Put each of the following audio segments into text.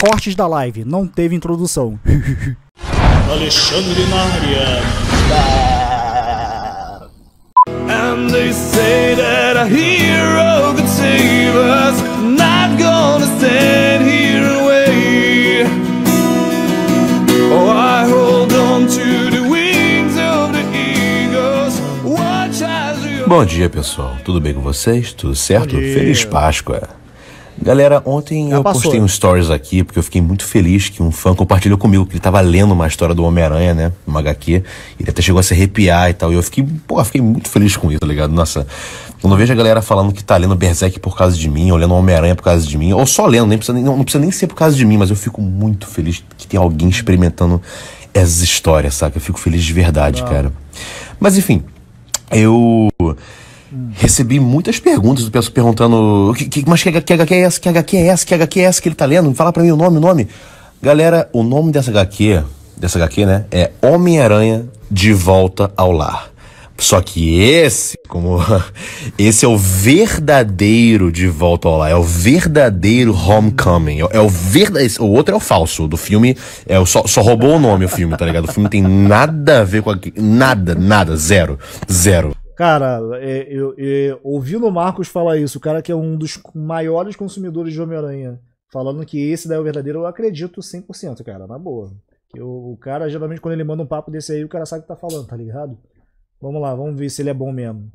Cortes da live, não teve introdução. Alexandre na And they say that a hero could save us. Not gonna stand here and wait. Oh, I hold on to the wings of the eagles. Watch as you. Bom dia, pessoal. Tudo bem com vocês? Tudo certo? Feliz Páscoa. Galera, ontem Já eu passou. postei um stories aqui, porque eu fiquei muito feliz que um fã compartilhou comigo, que ele tava lendo uma história do Homem-Aranha, né? Uma HQ. Ele até chegou a se arrepiar e tal. E eu fiquei, pô, fiquei muito feliz com isso, tá ligado? Nossa, quando eu vejo a galera falando que tá lendo Berserk por causa de mim, ou lendo Homem-Aranha por causa de mim, ou só lendo, nem precisa, não precisa nem ser por causa de mim, mas eu fico muito feliz que tem alguém experimentando essas histórias, saca? Eu fico feliz de verdade, não. cara. Mas enfim, eu Recebi muitas perguntas do pessoal perguntando: que, que, mas que, que HQ é essa? Que HQ é essa? Que HQ é essa que ele tá lendo? Fala para mim o nome, o nome. Galera, o nome dessa HQ, dessa HQ, né? É Homem-Aranha de Volta ao Lar. Só que esse, como esse é o verdadeiro de volta ao lar, é o verdadeiro homecoming, é, o é verdadeiro, o outro é o falso do filme, é o, só, só roubou o nome o filme, tá ligado? O filme tem nada a ver com nada, nada, zero, zero. Cara, é, eu, eu, é, eu, ouvindo o Marcos falar isso, o cara que é um dos maiores consumidores de Homem-Aranha, falando que esse daí é o verdadeiro, eu acredito 100%, cara, na boa. Que o, o, cara, geralmente, quando ele manda um papo desse aí, o cara sabe o que tá falando, tá ligado? Vamos lá, vamos ver se ele é bom mesmo.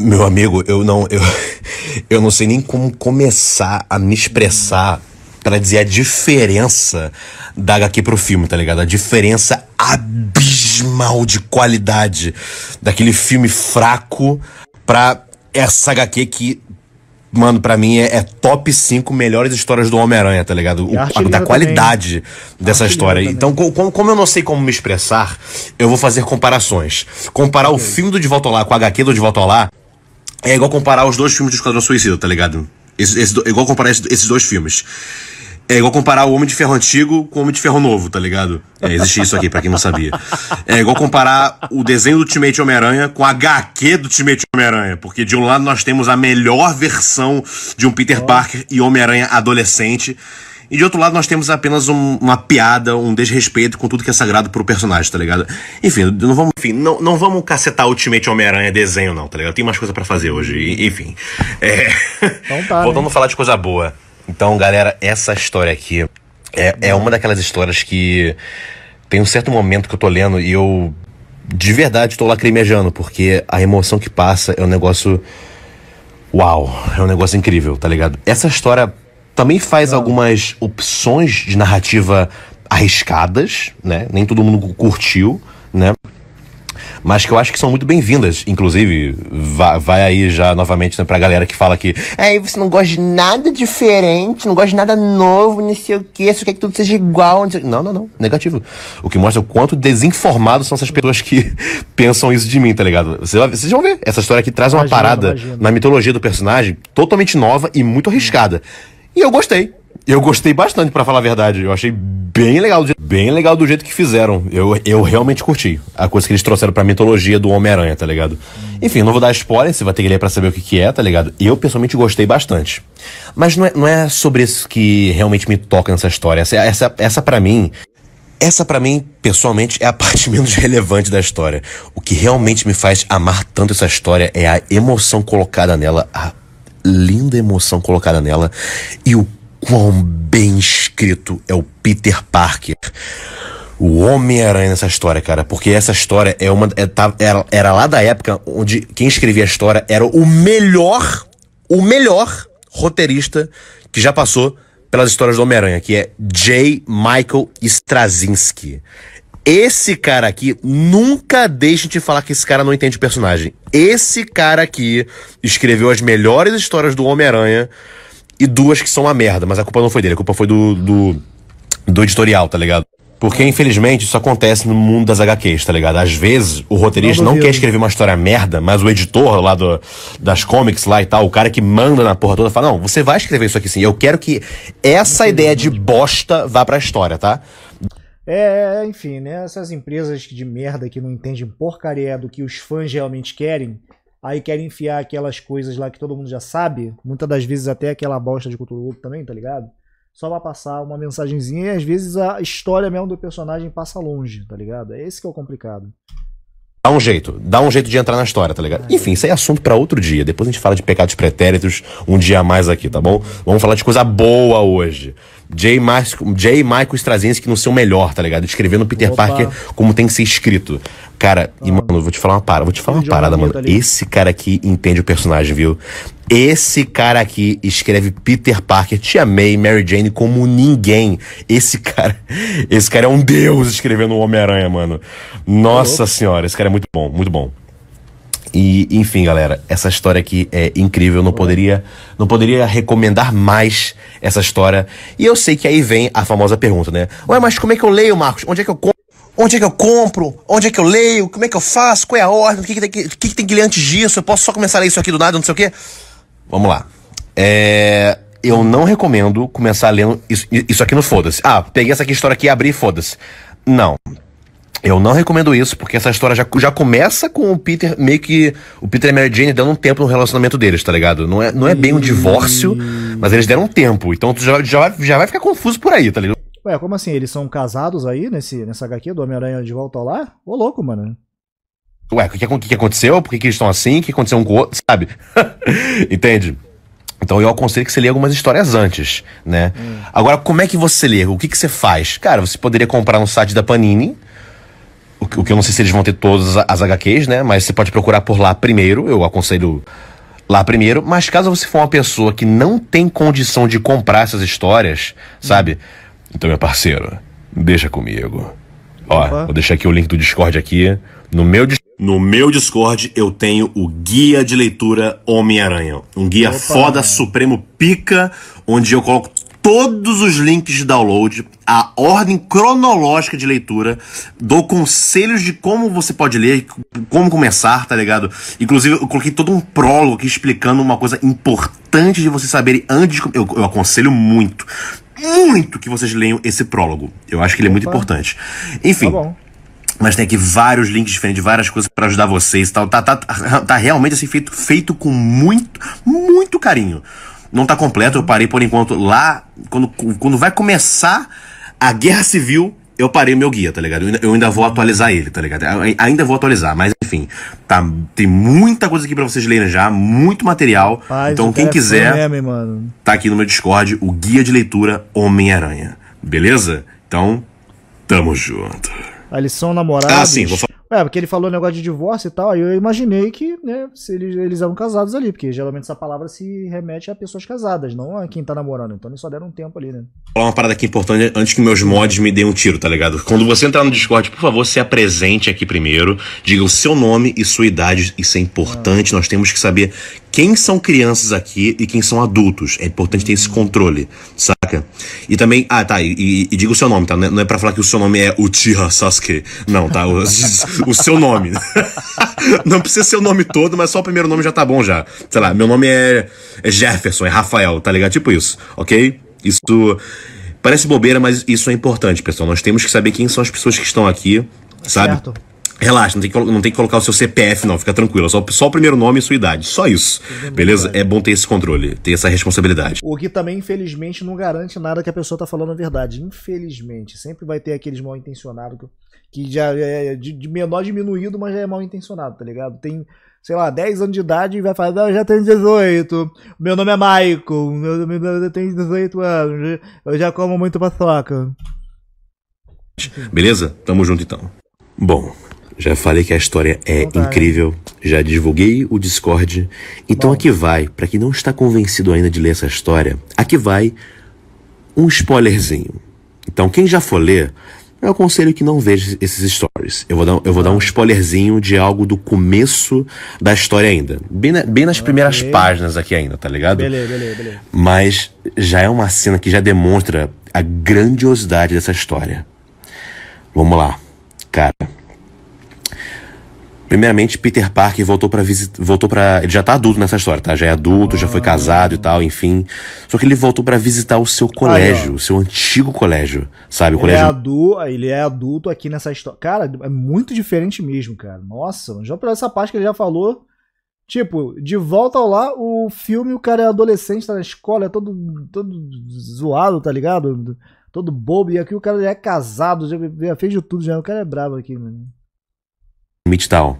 Meu amigo, eu não, eu, eu não sei nem como começar a me expressar para dizer a diferença da HQ pro filme, tá ligado? A diferença absurda abismal de qualidade daquele filme fraco pra essa HQ que mano, para mim é, é, top 5 melhores histórias do Homem-Aranha, tá ligado? O, a, da qualidade também. dessa história. Então, como, como, eu não sei como me expressar, eu vou fazer comparações. Comparar okay. o filme do De Volta Lá com a HQ do De Volta Lá é igual comparar os dois filmes do Esquadrão Suicida, tá ligado? Esse, esse, igual comparar esses dois filmes. É igual comparar o Homem de Ferro antigo com o Homem de Ferro novo, tá ligado? É, existe isso aqui, para quem não sabia. É igual comparar o desenho do Ultimate Homem-Aranha com a HQ do Ultimate Homem-Aranha. Porque de um lado nós temos a melhor versão de um Peter Parker e Homem-Aranha adolescente. E de outro lado nós temos apenas um, uma piada, um desrespeito com tudo que é sagrado pro personagem, tá ligado? Enfim, não vamos, enfim, não, não vamos cacetar Ultimate Homem-Aranha desenho não, tá ligado? Tem mais coisas para fazer hoje, enfim. É... Então tá, Voltando né? a falar de coisa boa. Então, galera, essa história aqui é, é uma daquelas histórias que tem um certo momento que eu tô lendo e eu de verdade tô lacrimejando, porque a emoção que passa é um negócio. Uau! É um negócio incrível, tá ligado? Essa história também faz algumas opções de narrativa arriscadas, né? Nem todo mundo curtiu, né? mas que eu acho que são muito bem-vindas. Inclusive, vai, vai, aí já novamente né, pra galera que fala que aí você não gosta de nada diferente, não gosta de nada novo, não sei o que, você quer que tudo seja igual. Não, não, não. Negativo. O que mostra o quanto desinformados são essas pessoas que pensam isso de mim, tá ligado? Vocês, vocês vão ver. Essa história aqui traz uma imagina, parada imagina. na mitologia do personagem totalmente nova e muito arriscada. E eu gostei. Eu gostei bastante, para falar a verdade. Eu achei bem legal, do, bem legal do jeito que fizeram. Eu, eu realmente curti a coisa que eles trouxeram pra mitologia do Homem-Aranha, tá ligado? Enfim, não vou dar spoiler, você vai ter que ler pra saber o que, que é, tá ligado? Eu pessoalmente gostei bastante. Mas não é, não é sobre isso que realmente me toca nessa história. Essa, essa, essa para mim. Essa para mim, pessoalmente, é a parte menos relevante da história. O que realmente me faz amar tanto essa história é a emoção colocada nela, a linda emoção colocada nela e o quão bem escrito é o Peter Parker. O Homem-Aranha nessa história, cara. Porque essa história é uma. É, tá, era, era lá da época onde quem escrevia a história era o melhor, o melhor roteirista que já passou pelas histórias do Homem-Aranha, que é J. Michael Straczynski. Esse cara aqui, nunca deixe de falar que esse cara não entende personagem. Esse cara aqui escreveu as melhores histórias do Homem-Aranha e duas que são uma merda, mas a culpa não foi dele, a culpa foi do, do, do editorial, tá ligado? Porque, infelizmente, isso acontece no mundo das HQs, tá ligado? Às vezes, o roteirista não, não quer escrever uma história merda, mas o editor lá do, das comics lá e tal, o cara que manda na porra toda, fala: Não, você vai escrever isso aqui sim. Eu quero que essa ideia de bosta vá pra história, tá? É, enfim, né? Essas empresas de merda que não entendem porcaria do que os fãs realmente querem, Aí querem enfiar aquelas coisas lá que todo mundo já sabe, muitas das vezes até aquela bosta de cultura também, tá ligado? Só vai passar uma mensagenzinha e às vezes a história mesmo do personagem passa longe, tá ligado? É esse que é o complicado. Dá um jeito, dá um jeito de entrar na história, tá ligado? É. Enfim, isso aí é assunto para outro dia. Depois a gente fala de pecados pretéritos um dia a mais aqui, tá bom? Vamos falar de coisa boa hoje. J. Michael, Straczynski no seu melhor, tá ligado? Escrevendo Peter Opa. Parker como tem que ser escrito. Cara, e, mano, eu vou te falar uma parada, vou te falar uma parada, mano. Tá esse cara aqui entende o personagem, viu? Esse cara aqui escreve Peter Parker, Tia May, Mary Jane como ninguém. Esse cara, esse cara é um deus escrevendo o Homem-Aranha, mano. Nossa senhora, esse cara é muito bom, muito bom. E, enfim, galera, essa história aqui é incrível. Não poderia, não poderia recomendar mais essa história. E eu sei que aí vem a famosa pergunta, né? Ué, mas como é que eu leio, Marcos? Onde é que eu compro? Onde é que eu compro? Onde é que eu leio? Como é que eu faço? Qual é a ordem? O que, que, tem, que, que, que tem que ler antes disso? Eu posso só começar a ler isso aqui do nada, não sei o quê? Vamos lá. É eu não recomendo começar lendo isso, isso aqui no foda-se. Ah, peguei essa aqui, história aqui e abri foda-se. Não. Eu não recomendo isso, porque essa história já, já começa com o Peter meio que. O Peter e Mary Jane dando um tempo no relacionamento deles, tá ligado? Não é, não é bem um divórcio, mas eles deram um tempo. Então tu já, já, já vai ficar confuso por aí, tá ligado? Ué, como assim? Eles são casados aí nesse, nessa HQ do Homem-Aranha de Volta ao Lar? Ô louco, mano. Ué, o que, que, que aconteceu? Por que, que eles estão assim? O que aconteceu um com o outro? Sabe? Entende? Então eu aconselho que você lê algumas histórias antes, né? Hum. Agora, como é que você lê? O que, que você faz? Cara, você poderia comprar no site da Panini o que eu não sei se eles vão ter todas as HQs, né? Mas você pode procurar por lá primeiro, eu aconselho lá primeiro. Mas caso você for uma pessoa que não tem condição de comprar essas histórias, sabe? Então, meu parceiro, deixa comigo. Ó, Opa. vou deixar aqui o link do Discord aqui. No meu Discord. No meu Discord eu tenho o guia de leitura Homem-Aranha. Um guia Opa, foda, mano. supremo, pica, onde eu coloco todos os links de download, a ordem cronológica de leitura, dou conselhos de como você pode ler, como começar, tá ligado? Inclusive, eu coloquei todo um prólogo aqui explicando uma coisa importante de vocês saberem antes de. Eu, eu aconselho muito, muito que vocês leiam esse prólogo. Eu acho que ele é muito Opa. importante. Enfim. Tá mas tem aqui vários links diferentes, várias coisas para ajudar vocês e tal. Tá, tá, tá, tá, realmente assim feito, feito com muito, muito carinho não está completo. Eu parei por enquanto lá. Quando, quando vai começar a guerra civil, eu parei meu guia, tá ligado? Eu ainda, vou atualizar ele, tá ligado? Eu ainda vou atualizar, mas enfim, tá, tem muita coisa aqui para vocês lerem já, muito material. então quem quiser, meme, tá aqui no meu Discord, o guia de leitura Homem-Aranha. Beleza? Então, tamo junto. A lição namorada. Ah, sim, vou falar. É, porque ele falou negócio de divórcio e tal, aí eu imaginei que, né, se eles, eles eram casados ali, porque geralmente essa palavra se remete a pessoas casadas, não a quem tá namorando. Então eles só deram um tempo ali, né? Falar uma parada aqui importante antes que meus mods me deem um tiro, tá ligado? Quando você entrar no Discord, por favor, se apresente aqui primeiro, diga o seu nome e sua idade, isso é importante, ah. nós temos que saber quem são crianças aqui e quem são adultos. É importante ter esse controle, saca? E também, ah, tá, e, e diga o seu nome, tá? Não é, não é pra falar que o seu nome é Uchiha Sasuke. Não, tá? o seu nome. não precisa ser o nome todo, mas só o primeiro nome já tá bom já. Sei lá, meu nome é, é Jefferson, é Rafael, tá ligado? Tipo isso, ok? Isso parece bobeira, mas isso é importante, pessoal. Nós temos que saber quem são as pessoas que estão aqui, é sabe? Certo. Relaxa, não tem, que, não tem que colocar o seu CPF, não, fica tranquilo. Só, só o primeiro nome e sua idade. Só isso. É beleza? É bom ter esse controle, ter essa responsabilidade. O que também, infelizmente, não garante nada que a pessoa tá falando a verdade. Infelizmente. Sempre vai ter aqueles mal intencionados que já é, é de, de menor diminuído, mas já é mal intencionado, tá ligado? Tem, sei lá, 10 anos de idade e vai falar, não, eu já tenho 18, meu nome é Michael, eu tenho 18 anos, eu já como muito paçoca. Beleza? Tamo junto então. Bom, já falei que a história é tá, né? incrível, já divulguei o Discord. Então aqui vai, para quem não está convencido ainda de ler essa história, aqui vai um spoilerzinho. Então quem já for ler, eu aconselho que não veja esses stories. Eu vou dar, eu vou dar um ah. spoilerzinho de algo do começo da história ainda. Bem, na, bem nas primeiras okay. páginas aqui ainda, tá ligado? Beleza, beleza, beleza. Mas já é uma cena que já demonstra a grandiosidade dessa história. Vamos lá, cara Primeiramente, Peter Parker voltou para visitar. Voltou para Ele já tá adulto nessa história, tá? Já é adulto, já foi casado e tal, enfim. Só que ele voltou para visitar o seu colégio, Aí, o seu antigo colégio, sabe? O ele colégio. É adulto, ele é adulto aqui nessa história. Cara, é muito diferente mesmo, cara. Nossa, já por essa parte que ele já falou. Tipo, de volta ao lá, o filme, o cara é adolescente, tá na escola, é todo, todo zoado, tá ligado? Todo bobo. E aqui o cara já é casado, já fez de tudo, já. O cara é brabo aqui, mano. Midtown.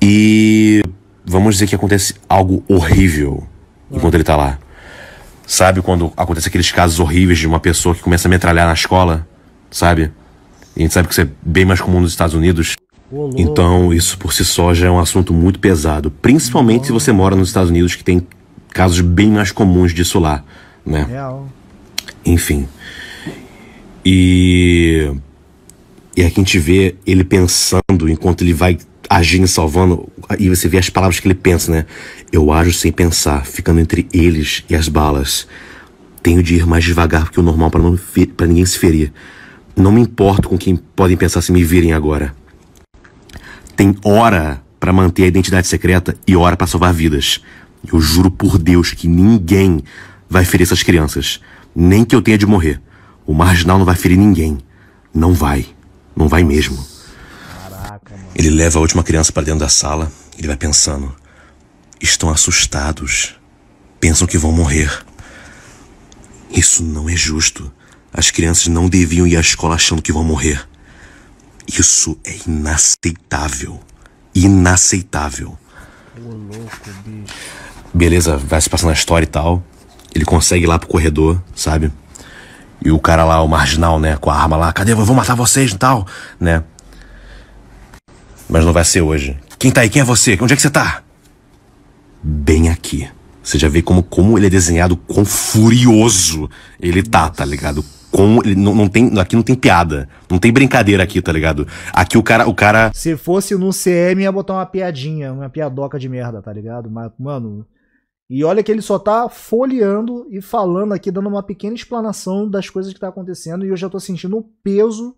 E vamos dizer que acontece algo horrível Ué. enquanto ele tá lá. Sabe quando acontece aqueles casos horríveis de uma pessoa que começa a metralhar na escola, sabe? E a gente sabe que isso é bem mais comum nos Estados Unidos. Então, isso por si só já é um assunto muito pesado, principalmente se você mora nos Estados Unidos, que tem casos bem mais comuns disso lá, né? Real. Enfim. E e aqui a gente vê ele pensando enquanto ele vai agindo e salvando, e você vê as palavras que ele pensa, né? Eu ajo sem pensar, ficando entre eles e as balas. Tenho de ir mais devagar que o normal para ninguém se ferir. Não me importo com quem podem pensar se me virem agora. Tem hora para manter a identidade secreta e hora para salvar vidas. Eu juro por Deus que ninguém vai ferir essas crianças, nem que eu tenha de morrer. O marginal não vai ferir ninguém. Não vai. Não vai mesmo. Ele leva a última criança para dentro da sala. Ele vai pensando. Estão assustados. Pensam que vão morrer. Isso não é justo. As crianças não deviam ir à escola achando que vão morrer. Isso é inaceitável. Inaceitável. Beleza, vai se passando a história e tal. Ele consegue ir lá pro corredor, sabe? E o cara lá, o marginal, né, com a arma lá, cadê? Eu vou matar vocês e tal, né? Mas não vai ser hoje. Quem tá aí? Quem é você? Onde é que você tá? Bem aqui. Você já vê como, como ele é desenhado, quão furioso ele tá, tá ligado? Com, ele não, não tem, aqui não tem piada. Não tem brincadeira aqui, tá ligado? Aqui o cara. O cara... Se fosse no CM, ia botar uma piadinha, uma piadoca de merda, tá ligado? Mas, mano, e olha que ele só tá folheando e falando aqui, dando uma pequena explanação das coisas que tá acontecendo, e eu já tô sentindo o peso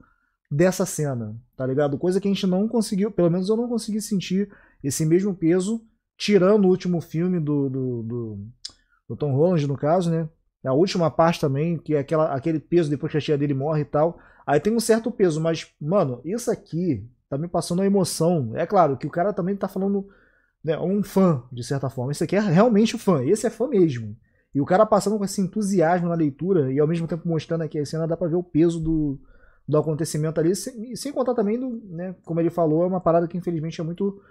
dessa cena, tá ligado? Coisa que a gente não conseguiu, pelo menos eu não consegui sentir esse mesmo peso, tirando o último filme do, do, do, do Tom Holland, no caso, né? A última parte também, que é aquela, aquele peso depois que a tia dele morre e tal. Aí tem um certo peso, mas, mano, isso aqui tá me passando uma emoção. É claro que o cara também tá falando né, um fã, de certa forma. Esse aqui é realmente o fã, esse é fã mesmo. E o cara passando com esse entusiasmo na leitura e ao mesmo tempo mostrando aqui a cena, dá pra ver o peso do, do acontecimento ali, sem, sem contar também, do, né, como ele falou, é uma parada que infelizmente é muito.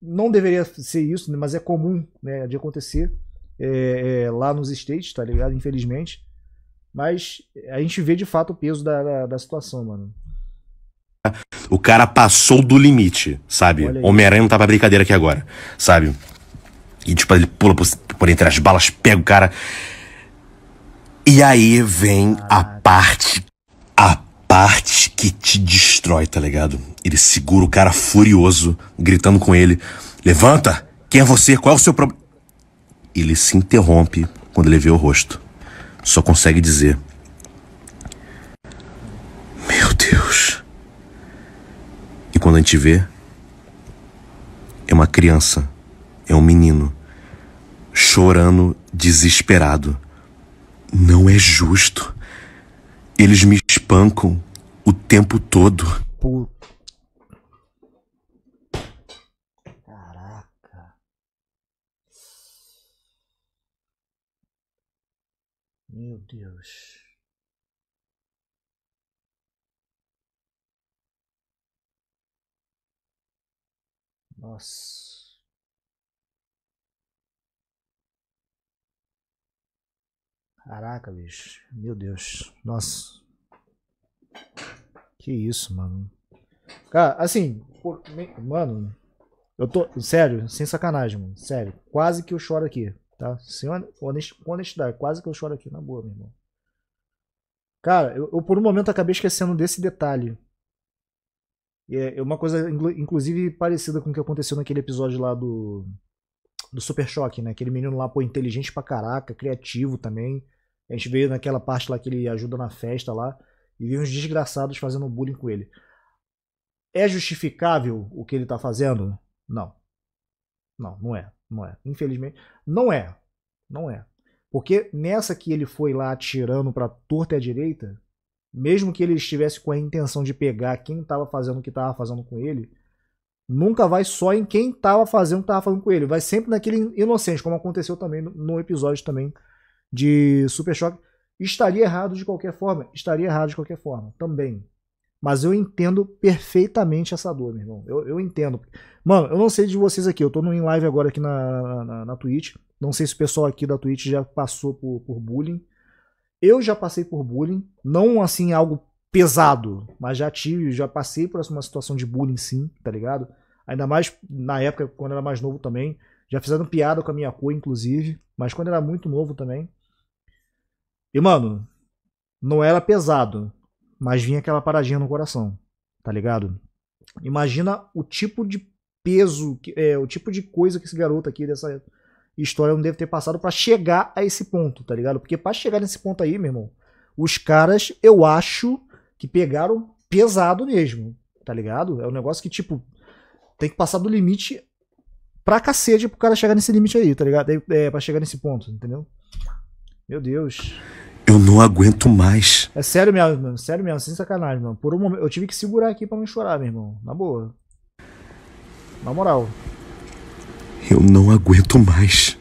Não deveria ser isso, né, mas é comum né, de acontecer é, é, lá nos States, tá ligado? Infelizmente. Mas a gente vê de fato o peso da, da, da situação, mano o cara passou do limite, sabe? Homem-Aranha não tá pra brincadeira aqui agora, sabe? E tipo, ele pula por, por entre as balas, pega o cara. E aí vem a parte. A parte que te destrói, tá ligado? Ele segura o cara furioso, gritando com ele: Levanta! Quem é você? Qual é o seu problema? Ele se interrompe quando ele vê o rosto. Só consegue dizer: Meu Deus. E quando a gente vê, é uma criança, é um menino, chorando, desesperado. Não é justo. Eles me espancam o tempo todo. Puta. Caraca. Meu Deus. nós. Caraca, bicho. Meu Deus. Nossa. Que isso, mano. Cara, assim, por... mano, eu tô. Sério, sem sacanagem, mano. Sério. Quase que eu choro aqui, tá? Sem honest... honestidade, quase que eu choro aqui, na boa, meu irmão. Cara, eu, eu por um momento acabei esquecendo desse detalhe. É, é uma coisa, inclusive, parecida com o que aconteceu naquele episódio lá do, do Super Choque, né? Aquele menino lá, pô, inteligente pra caraca, criativo também. A gente veio naquela parte lá que ele ajuda na festa lá e viu uns desgraçados fazendo bullying com ele. É justificável o que ele tá fazendo? Não. Não, não é. Não é. Infelizmente, não é. Não é. Porque nessa que ele foi lá atirando pra torta e à direita, mesmo que ele estivesse com a intenção de pegar quem estava fazendo o que estava fazendo com ele, nunca vai só em quem estava fazendo o que estava fazendo com ele, vai sempre naquele inocente, como aconteceu também no episódio também de Super Choque. Estaria errado de qualquer forma, estaria errado de qualquer forma, também. Mas eu entendo perfeitamente essa dor, meu irmão. Eu, eu entendo. Mano, eu não sei de vocês aqui, eu tô em live agora aqui na, na, na Twitch. Não sei se o pessoal aqui da Twitch já passou por, por bullying. Eu já passei por bullying, não assim algo pesado, mas já tive, já passei por uma situação de bullying sim, tá ligado? Ainda mais na época quando era mais novo também. Já fizeram piada com a minha cor, inclusive, mas quando era muito novo também. E mano, não era pesado, mas vinha aquela paradinha no coração, tá ligado? Imagina o tipo de peso, é, o tipo de coisa que esse garoto aqui dessa história não deve ter passado para chegar a esse ponto, tá ligado? Porque para chegar nesse ponto aí, meu irmão, os caras, eu acho que pegaram pesado mesmo, tá ligado? É um negócio que, tipo, tem que passar do limite pra cacete pro cara chegar nesse limite aí, tá ligado? É, é pra chegar nesse ponto, entendeu? Meu Deus. Eu não aguento mais. É sério mesmo, mano. Sério mesmo, sem sacanagem, mano. Por um momento, eu tive que segurar aqui pra não chorar, meu irmão. Na boa. Na moral. Eu não aguento mais.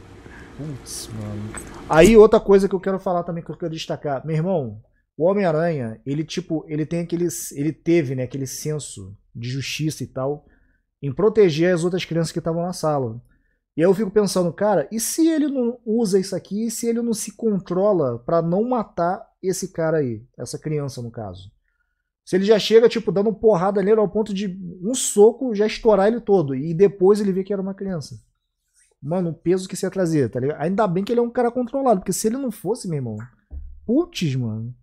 Putz, mano. Aí outra coisa que eu quero falar também, que eu quero destacar. Meu irmão, o Homem-Aranha, ele tipo, ele tem aquele. Ele teve, né, aquele senso de justiça e tal, em proteger as outras crianças que estavam na sala. E aí eu fico pensando, cara, e se ele não usa isso aqui, e se ele não se controla para não matar esse cara aí, essa criança no caso? Se ele já chega, tipo, dando porrada nele ao ponto de um soco já estourar ele todo, e depois ele vê que era uma criança. Mano, o peso que você ia trazer, tá ligado? Ainda bem que ele é um cara controlado, porque se ele não fosse, meu irmão. Putz, mano.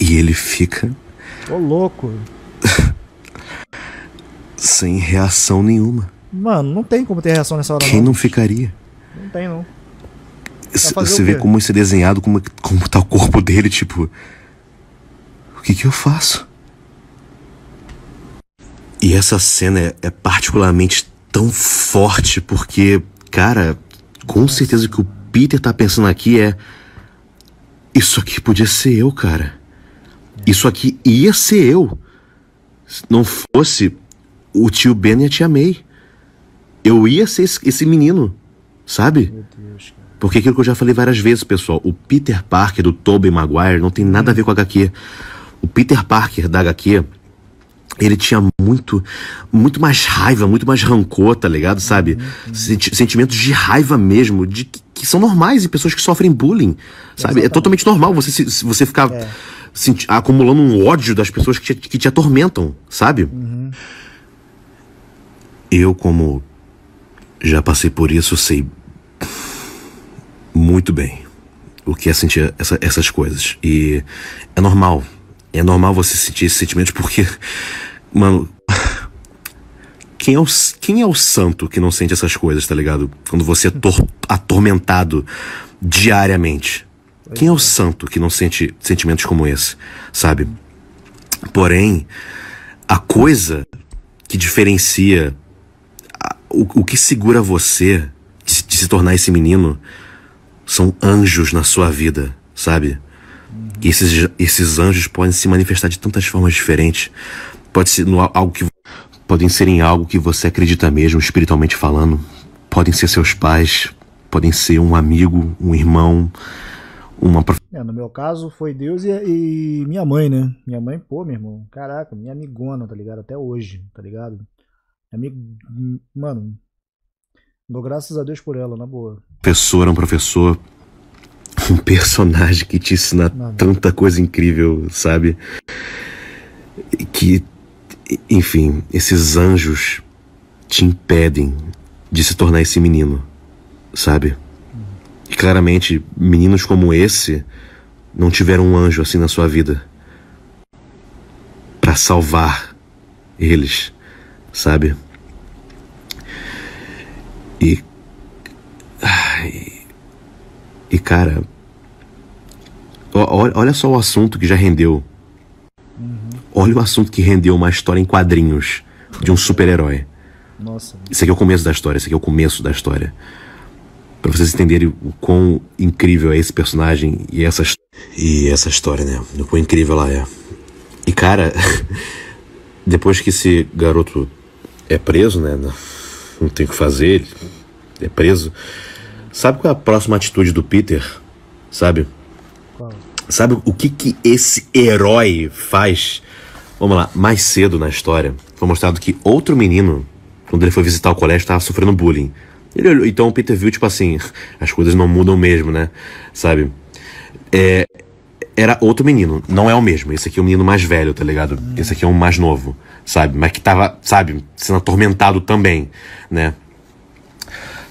E ele fica. Ô, louco. Sem reação nenhuma. Mano, não tem como ter reação nessa hora. Quem não, não ficaria? Não tem, não. Você vê como isso é desenhado, como, como tá o corpo dele, tipo. O que que eu faço? E essa cena é, é particularmente tão forte porque Cara, com certeza que o Peter tá pensando aqui é. Isso aqui podia ser eu, cara. Isso aqui ia ser eu. Se não fosse o tio Ben e a tia May. Eu ia ser esse, menino, sabe? Porque aquilo que eu já falei várias vezes, pessoal, o Peter Parker do Tobey Maguire não tem nada a ver com a HQ. O Peter Parker da HQ ele tinha muito, muito mais raiva, muito mais rancor, tá ligado? Sabe? Senti sentimentos de raiva mesmo, de que, que, são normais em pessoas que sofrem bullying, sabe? É Exatamente. É totalmente normal você, se, você ficar é. se, acumulando um ódio das pessoas que te, que te atormentam, sabe? Uhum. Eu, como já passei por isso, sei muito bem o que é sentir essa, essas coisas. E é normal. É normal você sentir esses sentimentos porque Mano. Quem é, o, quem é o santo que não sente essas coisas, tá ligado? Quando você é atormentado diariamente. Quem é o é. santo que não sente sentimentos como esse, sabe? Porém, a coisa que diferencia a, o, o que segura você de, de, se tornar esse menino são anjos na sua vida, sabe? Uhum. E esses, esses anjos podem se manifestar de tantas formas diferentes. Pode ser no, algo que podem ser em algo que você acredita mesmo, espiritualmente falando. Podem ser seus pais, podem ser um amigo, um irmão, uma é, No meu caso, foi Deus e, e, minha mãe, né? Minha mãe, pô, meu irmão, caraca, minha amigona, tá ligado? Até hoje, tá ligado? Amigo. Mano, dou graças a Deus por ela, na boa. professor um professor, um personagem que te ensina tanta coisa incrível, sabe? Que enfim, esses anjos te impedem de se tornar esse menino, sabe? E claramente, meninos como esse não tiveram um anjo assim na sua vida para salvar eles, sabe? E. E, cara. Olha só o assunto que já rendeu. Uhum. Olha o assunto que rendeu uma história em quadrinhos de um super-herói. Nossa. Isso aqui é o começo da história, isso aqui é o começo da história. Para vocês entenderem o quão incrível é esse personagem e essa e essa história, né? O quão incrível ela é. E cara, depois que esse garoto é preso, né? Não tem o que fazer, ele é preso. Sabe qual é a próxima atitude do Peter? Sabe? Qual? Sabe o que que esse herói faz? Vamos lá, mais cedo na história, foi mostrado que outro menino, quando ele foi visitar o colégio, estava sofrendo bullying. Ele, então o Peter viu, tipo assim, as coisas não mudam mesmo, né? Sabe? É, era outro menino, não é o mesmo. Esse aqui é o menino mais velho, tá ligado? Esse aqui é um mais novo, sabe? Mas que tava, sabe, sendo atormentado também, né?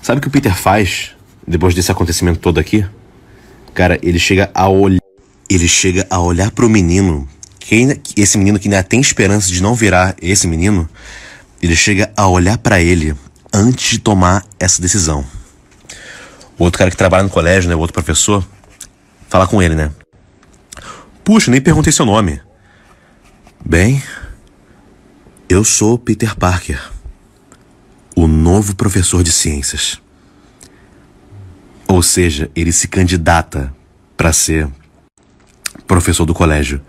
Sabe o que o Peter faz depois desse acontecimento todo aqui? Cara, ele chega a olhar. Ele chega a olhar pro menino que esse menino que ainda tem esperança de não virar esse menino, ele chega a olhar para ele antes de tomar essa decisão. O outro cara que trabalha no colégio, né, o outro professor, fala com ele, né? Puxa, nem perguntei seu nome. Bem, eu sou Peter Parker, o novo professor de ciências. Ou seja, ele se candidata para ser professor do colégio.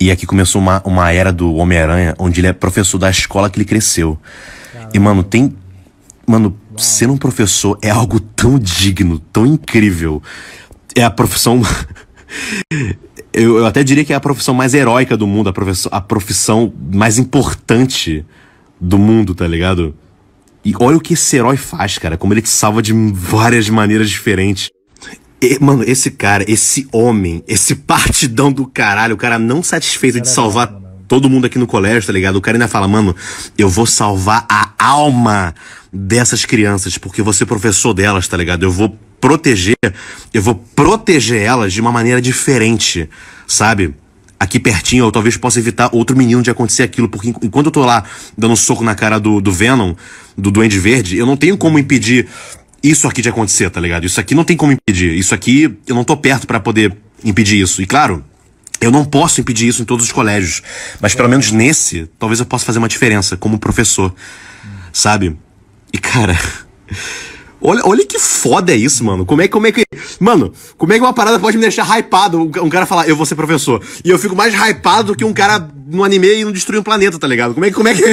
E aqui começou uma, uma era do Homem-Aranha, onde ele é professor da escola que ele cresceu. Caramba. E, mano, tem. Mano, sendo ser um professor é algo tão digno, tão incrível. É a profissão. eu, eu, até diria que é a profissão mais heróica do mundo, a, profissão, a profissão mais importante do mundo, tá ligado? E olha o que esse herói faz, cara. Como ele te salva de várias maneiras diferentes. E, mano, esse cara, esse homem, esse partidão do caralho, o cara não satisfeito de salvar todo mundo aqui no colégio, tá ligado? O cara ainda fala, mano, eu vou salvar a alma dessas crianças, porque você professor delas, tá ligado? Eu vou proteger, eu vou proteger elas de uma maneira diferente, sabe? aqui pertinho, eu talvez possa evitar outro menino de acontecer aquilo, porque enquanto eu tô lá dando um soco na cara do, do Venom, do Duende Verde, eu não tenho como impedir isso aqui de acontecer, tá ligado? Isso aqui não tem como impedir. Isso aqui eu não tô perto para poder impedir isso. E claro, eu não posso impedir isso em todos os colégios, mas pelo menos nesse, talvez eu possa fazer uma diferença como professor, sabe? E cara, olha, olha que foda é isso, mano. Como é, como é que. Mano, como é que uma parada pode me deixar hypado? Um cara falar, eu vou ser professor. E eu fico mais hypado do que um cara no anime e não destruir um planeta, tá ligado? Como é, como é que.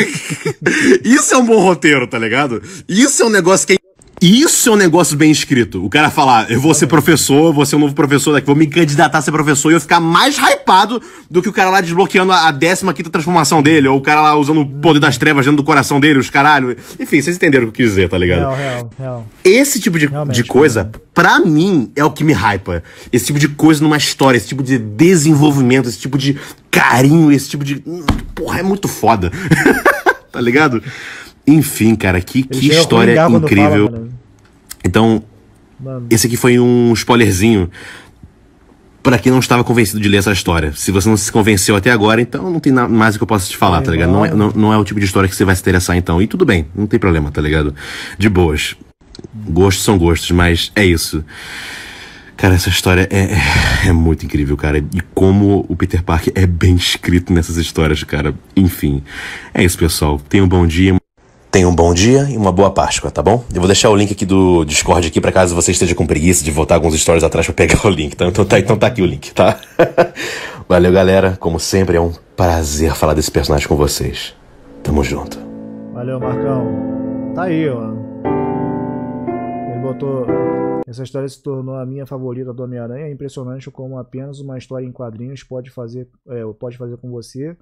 isso é um bom roteiro, tá ligado? Isso é um negócio que é isso é um negócio bem escrito. O cara falar, eu vou ser professor, vou ser um novo professor daqui, vou me candidatar a ser professor e eu ficar mais hypado do que o cara lá desbloqueando a 15 transformação dele, ou o cara lá usando o poder das trevas dentro do coração dele, os caralho. Enfim, vocês entenderam o que eu quis dizer, tá ligado? Real, real, real. Esse tipo de, de coisa, para pra mim, é o que me hypa. Esse tipo de coisa numa história, esse tipo de desenvolvimento, esse tipo de carinho, esse tipo de. Hum, porra, é muito foda. tá ligado? Enfim, cara, que, que história incrível. Fala, então, mano. esse aqui foi um spoilerzinho para quem não estava convencido de ler essa história. Se você não se convenceu até agora, então não tem mais o que eu possa te falar, Ai, tá ligado? Não é, não, não é o tipo de história que você vai se interessar, então. E tudo bem, não tem problema, tá ligado? De boas. Gostos são gostos, mas é isso. Cara, essa história é, é, é muito incrível, cara. E como o Peter Parker é bem escrito nessas histórias, cara. Enfim, é isso, pessoal. tenham um bom dia. Tenha um bom dia e uma boa Páscoa, tá bom? Eu vou deixar o link aqui do Discord aqui para caso você esteja com preguiça de voltar alguns stories atrás para pegar o link, tá? Então tá, então tá aqui o link, tá? Valeu, galera. Como sempre, é um prazer falar desse personagem com vocês. Tamo junto. Valeu, Marcão. Tá aí, ó. Ele botou. Essa história se tornou a minha favorita do Homem-Aranha. É impressionante como apenas uma história em quadrinhos pode fazer, é, pode fazer com você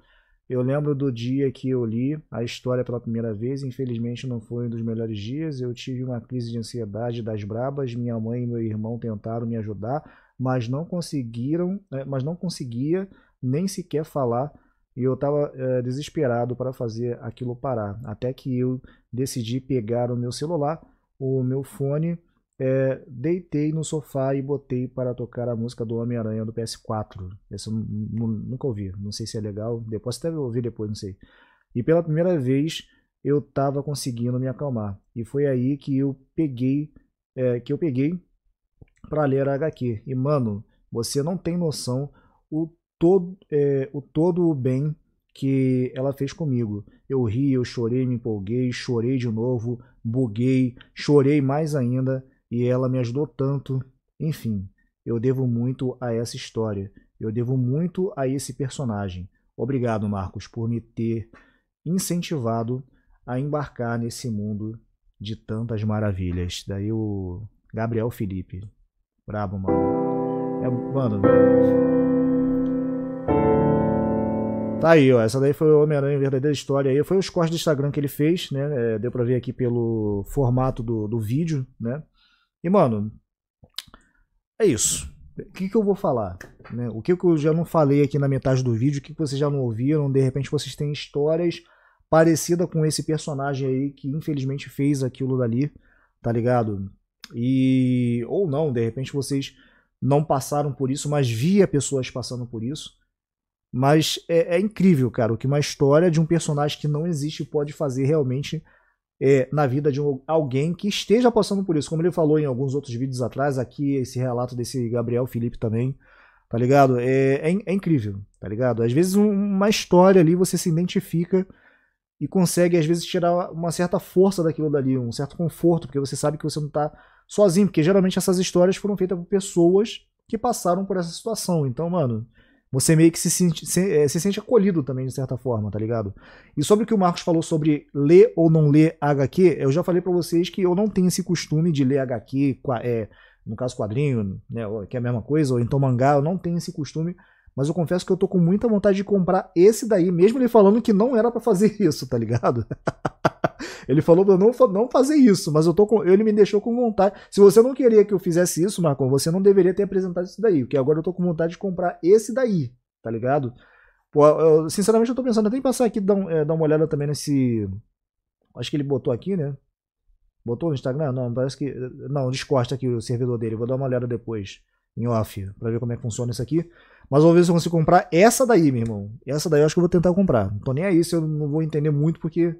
eu lembro do dia que eu li a história pela primeira vez, infelizmente não foi um dos melhores dias. Eu tive uma crise de ansiedade das brabas, minha mãe e meu irmão tentaram me ajudar, mas não conseguiram, é, mas não conseguia nem sequer falar e eu estava é, desesperado para fazer aquilo parar. Até que eu decidi pegar o meu celular, o meu fone é, deitei no sofá e botei para tocar a música do Homem-Aranha do PS4. Essa eu nunca ouvi, não sei se é legal. Depois até ouvir depois, não sei. E pela primeira vez eu estava conseguindo me acalmar. E foi aí que eu peguei, é, que eu peguei para ler a HQ. E mano, você não tem noção o todo, é, o todo o bem que ela fez comigo. Eu ri, eu chorei, me empolguei, chorei de novo, buguei, chorei mais ainda e ela me ajudou tanto. Enfim, eu devo muito a essa história. Eu devo muito a esse personagem. Obrigado, Marcos, por me ter incentivado a embarcar nesse mundo de tantas maravilhas. Daí o Gabriel Felipe. Brabo, mano. É, mano. Né? Tá aí, ó. Essa daí foi o Homem-Aranha Verdadeira História. Aí foi os cortes do Instagram que ele fez, né? É, deu pra ver aqui pelo formato do, do vídeo, né? E, mano, é isso. O que, que eu vou falar? Né? O que, que eu já não falei aqui na metade do vídeo, o que, que vocês já não ouviram, de repente vocês têm histórias parecidas com esse personagem aí que infelizmente fez aquilo dali, tá ligado? E. Ou não, de repente vocês não passaram por isso, mas via pessoas passando por isso. Mas é, é incrível, cara, o que uma história de um personagem que não existe pode fazer realmente é, na vida de um, alguém que esteja passando por isso. Como ele falou em alguns outros vídeos atrás, aqui esse relato desse Gabriel Felipe também, tá ligado? É, é, é incrível, tá ligado? Às vezes um, uma história ali você se identifica e consegue, às vezes, tirar uma certa força daquilo dali, um certo conforto, porque você sabe que você não tá sozinho, porque geralmente essas histórias foram feitas por pessoas que passaram por essa situação. Então, mano, você meio que se sente, se, é, se sente acolhido também, de certa forma, tá ligado? E sobre o que o Marcos falou sobre ler ou não ler HQ, eu já falei para vocês que eu não tenho esse costume de ler HQ, é, no caso quadrinho, né, que é a mesma coisa, ou então mangá, eu não tenho esse costume mas eu confesso que eu tô com muita vontade de comprar esse daí, mesmo ele falando que não era para fazer isso, tá ligado? ele falou pra eu não, não fazer isso, mas eu tô com, ele me deixou com vontade. Se você não queria que eu fizesse isso, Marco, você não deveria ter apresentado isso daí, porque agora eu tô com vontade de comprar esse daí, tá ligado? Pô, eu, sinceramente eu tô pensando, tem que passar aqui dar, é, dar uma olhada também nesse. Acho que ele botou aqui, né? Botou no Instagram? Não, parece que. Não, descosta aqui o servidor dele, vou dar uma olhada depois em off, pra ver como é que funciona isso aqui. Mas vou ver se eu consigo comprar essa daí, meu irmão. Essa daí eu acho que eu vou tentar comprar. Não tô nem aí se eu não vou entender muito, porque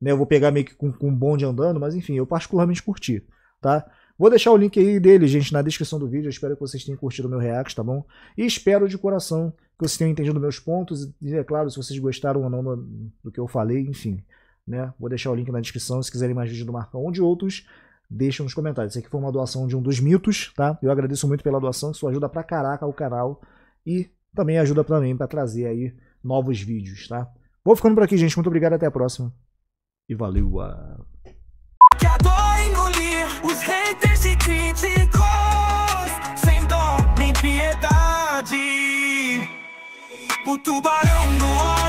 né, eu vou pegar meio que com, com bonde andando, mas enfim, eu particularmente curti, tá? Vou deixar o link aí dele, gente, na descrição do vídeo. Eu espero que vocês tenham curtido o meu react, tá bom? E espero de coração que vocês tenham entendido meus pontos. E é claro, se vocês gostaram ou não do, do que eu falei, enfim. Né? Vou deixar o link na descrição se quiserem mais vídeos do Marcão ou de outros deixa nos comentários. Isso aqui foi uma doação de um dos mitos, tá? Eu agradeço muito pela doação, isso ajuda pra caraca o canal e também ajuda pra mim pra trazer aí novos vídeos, tá? Vou ficando por aqui, gente. Muito obrigado, até a próxima. E valeu! A... O tubarão